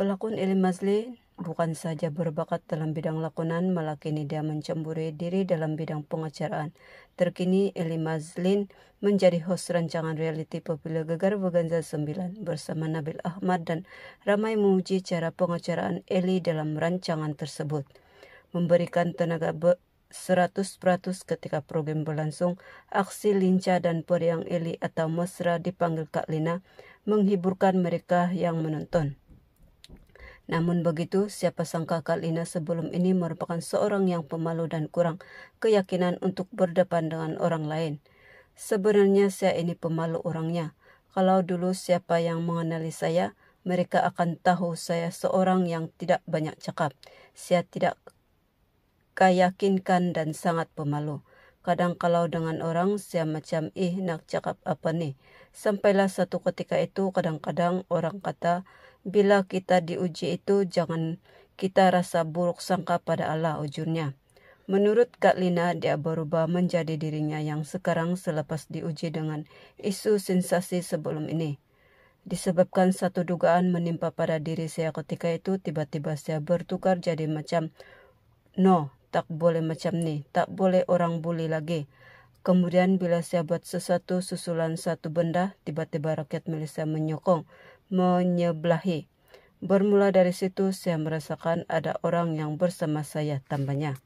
Pelakon Eli Mazlin bukan saja berbakat dalam bidang lakonan, malah kini dia mencemburi diri dalam bidang pengacaraan. Terkini, Eli Mazlin menjadi host rancangan reality populer Gegar Berganza 9 bersama Nabil Ahmad dan ramai memuji cara pengacaraan Eli dalam rancangan tersebut. Memberikan tenaga 100% ketika program berlangsung, aksi lincah dan periang Eli atau mesra dipanggil Kak Lina menghiburkan mereka yang menonton. Namun begitu, siapa sangka Kalina sebelum ini merupakan seorang yang pemalu dan kurang keyakinan untuk berdepan dengan orang lain. Sebenarnya saya ini pemalu orangnya. Kalau dulu siapa yang mengenali saya, mereka akan tahu saya seorang yang tidak banyak cakap. Saya tidak keyakinkan dan sangat pemalu. Kadang kalau dengan orang, saya macam, ih nak cakap apa nih. Sampailah satu ketika itu, kadang-kadang orang kata, Bila kita diuji itu, jangan kita rasa buruk sangka pada Allah ujurnya. Menurut Kak Lina, dia berubah menjadi dirinya yang sekarang selepas diuji dengan isu sensasi sebelum ini. Disebabkan satu dugaan menimpa pada diri saya ketika itu, tiba-tiba saya bertukar jadi macam, no, tak boleh macam ni, tak boleh orang bully lagi. Kemudian bila saya buat sesuatu susulan satu benda, tiba-tiba rakyat Malaysia menyokong menyebelahi. Bermula dari situ saya merasakan ada orang yang bersama saya tambahnya.